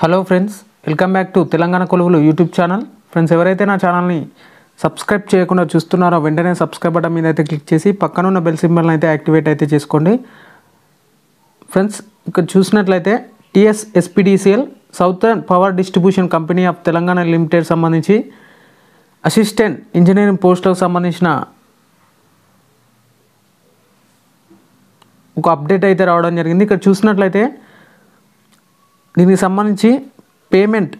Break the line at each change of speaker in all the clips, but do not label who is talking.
hello friends welcome back to Telangana కొలువులు YouTube channel friends ఎవరైతే నా ఛానల్ని సబ్స్క్రైబ్ చేయకుండా చూస్తున్నారో వెంటనే సబ్స్క్రైబ్ బటన్ మీద అయితే క్లిక్ చేసి పక్కనున్న బెల్ సింబల్ని అయితే యాక్టివేట్ అయితే చేసుకోండి ఫ్రెండ్స్ ఇక్కడ చూసినట్లయితే TS SPDCL southern power distribution company of Telangana limited సంబంధించి అసిస్టెంట్ ఇంజనీరింగ్ పోస్టులకు సంబంధించిన ఒక అప్డేట్ అయితే రావడం జరిగింది ఇక్కడ చూసినట్లయితే దీనికి సంబంధించి payment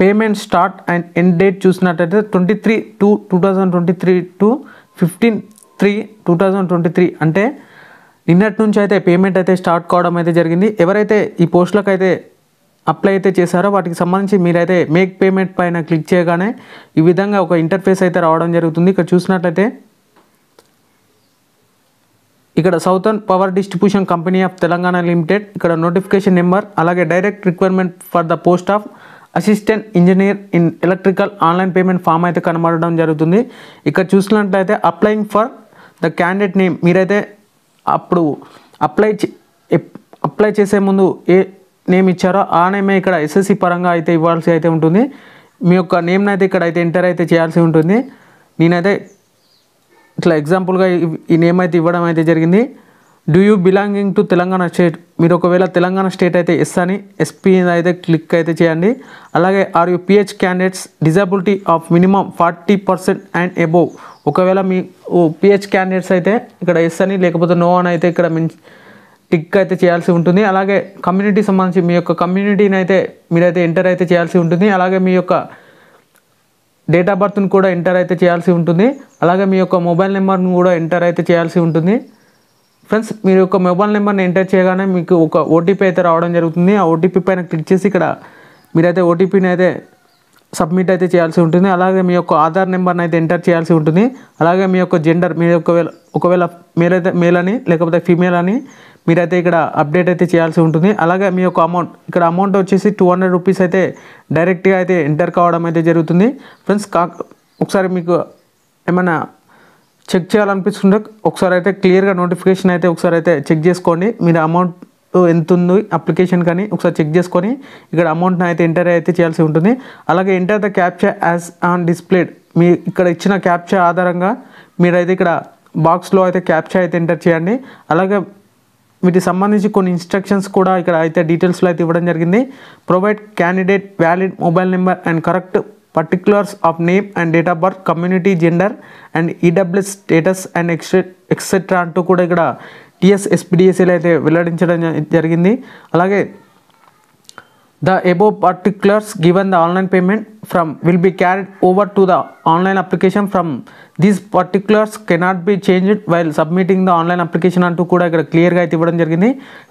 payment start and end date చూసినట్టయితే twenty three two two thousand twenty three to fifteen three two thousand twenty three అంటే నిన్నటి నుంచి అయితే పేమెంట్ అయితే స్టార్ట్ కావడం అయితే జరిగింది ఎవరైతే ఈ పోస్టులకు అయితే అప్లై అయితే చేశారో వాటికి సంబంధించి మీరైతే మేక్ పేమెంట్ పైన క్లిక్ చేయగానే ఈ విధంగా ఒక ఇంటర్ఫేస్ అయితే రావడం జరుగుతుంది ఇక్కడ చూసినట్లయితే ఇక్కడ southern power distribution company of Telangana limited ఇక్కడ నోటిఫికేషన్ నెంబర్ అలాగే direct requirement for the post of assistant engineer in electrical online payment form అయితే కనబడడం జరుగుతుంది ఇక్కడ చూసినట్లయితే applying for the candidate name మీరైతే అప్పుడు అప్లై అప్లై చేసే ముందు ఏ నేమ్ ఇచ్చారో ఆ నేమే ఇక్కడ ఎస్ఎస్సి పరంగా అయితే ఇవ్వాల్సి అయితే ఉంటుంది మీ యొక్క నేమ్ని అయితే ఇక్కడ అయితే ఎంటర్ అయితే చేయాల్సి ఉంటుంది నేనైతే ఇట్లా ఎగ్జాంపుల్గా ఈ నేమ్ అయితే ఇవ్వడం అయితే జరిగింది do you belonging to Telangana state మీరు ఒకవేళ తెలంగాణ స్టేట్ అయితే ఎస్ అని ఎస్పీ అయితే క్లిక్ అయితే చేయండి అలాగే are you PH candidates disability of minimum forty percent and above ఒకవేళ మీ పిహెచ్ క్యాండిడేట్స్ అయితే ఇక్కడ ఎస్ అని లేకపోతే నో అని అయితే ఇక్కడ మిన్ టిక్ అయితే చేయాల్సి ఉంటుంది అలాగే కమ్యూనిటీ సంబంధించి మీ యొక్క కమ్యూనిటీని అయితే మీరైతే ఎంటర్ అయితే చేయాల్సి ఉంటుంది అలాగే మీ యొక్క డేట్ ఆఫ్ బర్త్ను కూడా ఎంటర్ అయితే చేయాల్సి ఉంటుంది అలాగే మీ యొక్క మొబైల్ నెంబర్ను కూడా ఎంటర్ అయితే చేయాల్సి ఉంటుంది ఫ్రెండ్స్ మీ యొక్క మొబైల్ నెంబర్ని ఎంటర్ చేయగానే మీకు ఒక ఓటీపీ అయితే రావడం జరుగుతుంది ఆ ఓటీపీ పైన క్లిక్ చేసి ఇక్కడ మీరైతే ఓటీపీని అయితే సబ్మిట్ అయితే చేయాల్సి ఉంటుంది అలాగే మీ యొక్క ఆధార్ నెంబర్ని అయితే ఎంటర్ చేయాల్సి ఉంటుంది అలాగే మీ యొక్క జెండర్ మీ ఒకవేళ ఒకవేళ మేల్ అయితే మేల్ అని లేకపోతే ఫీమేల్ అని మీరైతే ఇక్కడ అప్డేట్ అయితే చేయాల్సి ఉంటుంది అలాగే మీ యొక్క అమౌంట్ ఇక్కడ అమౌంట్ వచ్చేసి టూ హండ్రెడ్ రూపీస్ అయితే డైరెక్ట్గా అయితే ఎంటర్ కావడం అయితే జరుగుతుంది ఫ్రెండ్స్ కా ఒకసారి మీకు ఏమైనా చెక్ చేయాలనిపిస్తుంటే ఒకసారి అయితే క్లియర్గా నోటిఫికేషన్ అయితే ఒకసారి అయితే చెక్ చేసుకోండి మీరు అమౌంట్ ఎంత ఉంది అప్లికేషన్ కానీ ఒకసారి చెక్ చేసుకొని ఇక్కడ అమౌంట్ని అయితే ఎంటర్ అయితే చేయాల్సి ఉంటుంది అలాగే enter the captcha as on displayed మీ ఇక్కడ ఇచ్చిన క్యాప్చర్ ఆధారంగా మీరైతే ఇక్కడ బాక్స్లో అయితే క్యాప్చర్ అయితే ఎంటర్ చేయండి అలాగే వీటికి సంబంధించి కొన్ని ఇన్స్ట్రక్షన్స్ కూడా ఇక్కడ అయితే డీటెయిల్స్లో అయితే ఇవ్వడం జరిగింది provide candidate valid mobile number and correct particulars of name and date of birth community gender and EWS status and ex etcetera అంటూ కూడా ఇక్కడ టీఎస్ ఎస్పీడిఎస్ఏలు అయితే వెల్లడించడం జరిగింది అలాగే the above particulars given the online payment from will be carried over to the online application from these particulars cannot be changed while submitting the online application అంటూ కూడా ఇక్కడ క్లియర్గా అయితే ఇవ్వడం జరిగింది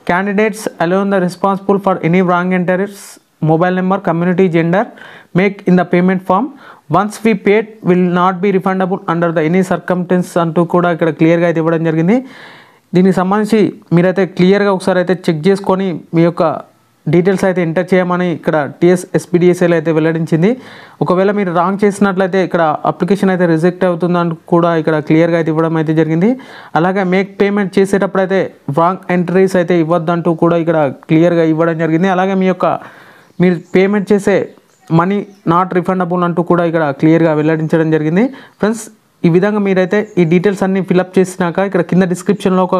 candidates alone the responsible for any wrong entries mobile number community gender make in the payment form once we paid will not be refundable under the any circumstance అంటూ కూడా ఇక్కడ క్లియర్గా అయితే ఇవ్వడం జరిగింది దీనికి సంబంధించి మీరైతే క్లియర్గా ఒకసారి అయితే చెక్ చేసుకొని మీ యొక్క డీటెయిల్స్ అయితే ఎంటర్ చేయమని ఇక్కడ టీఎస్ ఎస్పీడిఎస్ఏలో అయితే వెల్లడించింది ఒకవేళ మీరు రాంగ్ చేసినట్లయితే ఇక్కడ అప్లికేషన్ అయితే రిజెక్ట్ అవుతుందని కూడా ఇక్కడ క్లియర్గా అయితే ఇవ్వడం అయితే జరిగింది అలాగే మేక్ పేమెంట్ చేసేటప్పుడు అయితే రాంగ్ ఎంట్రీస్ అయితే ఇవ్వద్దంటూ కూడా ఇక్కడ క్లియర్గా ఇవ్వడం జరిగింది అలాగే మీ యొక్క మీరు పేమెంట్ చేసే మనీ నాట్ రిఫండబుల్ అంటూ కూడా ఇక్కడ క్లియర్గా వెల్లడించడం జరిగింది ఫ్రెండ్స్ ఈ విధంగా మీరైతే ఈ డీటెయిల్స్ అన్ని ఫిలప్ చేసినాక ఇక్కడ కింద డిస్క్రిప్షన్లో ఒక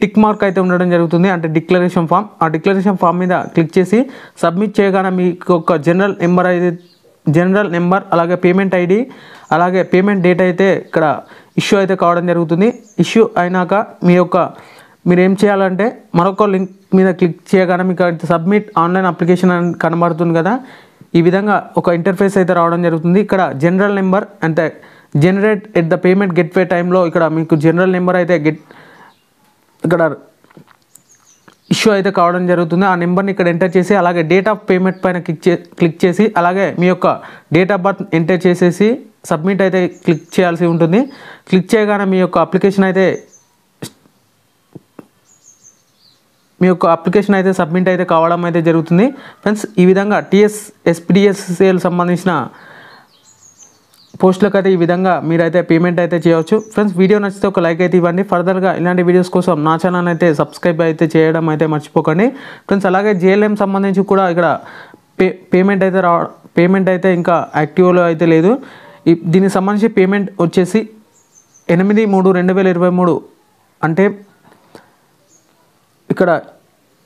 టిక్ మార్క్ అయితే ఉండడం జరుగుతుంది అంటే డిక్లరేషన్ ఫామ్ ఆ డిక్లరేషన్ ఫామ్ మీద క్లిక్ చేసి సబ్మిట్ చేయగానే మీకు ఒక జనరల్ నెంబర్ అయితే జనరల్ నెంబర్ అలాగే పేమెంట్ ఐడి అలాగే పేమెంట్ డేట్ అయితే ఇక్కడ ఇష్యూ అయితే కావడం జరుగుతుంది ఇష్యూ అయినాక మీ యొక్క మీరు ఏం చేయాలంటే మరొక లింక్ మీద క్లిక్ చేయగానే మీకు సబ్మిట్ ఆన్లైన్ అప్లికేషన్ అని కనబడుతుంది కదా ఈ విధంగా ఒక ఇంటర్ఫేస్ అయితే రావడం జరుగుతుంది ఇక్కడ జనరల్ నెంబర్ అంటే generate at the payment gateway టైంలో ఇక్కడ మీకు జనరల్ నెంబర్ అయితే గెట్ ఇక్కడ ఇష్యూ అయితే కావడం జరుగుతుంది ఆ నెంబర్ని ఇక్కడ ఎంటర్ చేసి అలాగే డేట్ ఆఫ్ పేమెంట్ పైన క్లిక్ చే క్లిక్ చేసి అలాగే మీ యొక్క డేట్ ఆఫ్ బర్త్ ఎంటర్ చేసేసి సబ్మిట్ అయితే క్లిక్ చేయాల్సి ఉంటుంది క్లిక్ చేయగానే మీ యొక్క అప్లికేషన్ అయితే మీ యొక్క అప్లికేషన్ అయితే సబ్మిట్ అయితే కావడం అయితే జరుగుతుంది ఫ్రెండ్స్ ఈ విధంగా టీఎస్ ఎస్పీడిఎస్ఏల్ సంబంధించిన పోస్టులకు అయితే ఈ విధంగా మీరైతే పేమెంట్ అయితే చేయవచ్చు ఫ్రెండ్స్ వీడియో నచ్చితే ఒక లైక్ అయితే ఇవ్వండి ఫర్దర్గా ఇలాంటి వీడియోస్ కోసం నా ఛానల్ అయితే సబ్స్క్రైబ్ అయితే చేయడం అయితే మర్చిపోకండి ఫ్రెండ్స్ అలాగే జేఎల్ఎం సంబంధించి కూడా ఇక్కడ పే పేమెంట్ అయితే రా పేమెంట్ అయితే ఇంకా యాక్టివ్లో అయితే లేదు దీనికి సంబంధించి పేమెంట్ వచ్చేసి ఎనిమిది మూడు రెండు వేల ఇరవై మూడు అంటే ఇక్కడ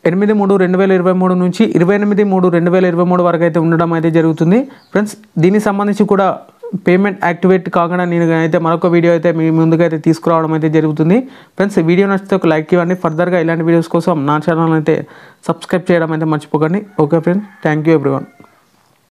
ఎనిమిది మూడు రెండు వేల ఇరవై మూడు నుంచి ఇరవై ఎనిమిది మూడు రెండు వేల ఇరవై మూడు వరకు అయితే ఉండడం అయితే జరుగుతుంది ఫ్రెండ్స్ దీనికి సంబంధించి కూడా పేమెంట్ యాక్టివేట్ కాకుండా నేను అయితే మరొక వీడియో అయితే మీ ముందుకైతే తీసుకురావడం అయితే జరుగుతుంది ఫ్రెండ్స్ వీడియో నచ్చితే ఒక లైక్ ఇవ్వండి ఫర్దర్గా ఇలాంటి వీడియోస్ కోసం నా ఛానల్ అయితే సబ్స్క్రైబ్ చేయడం అయితే మర్చిపోకండి okay friends thank you everyone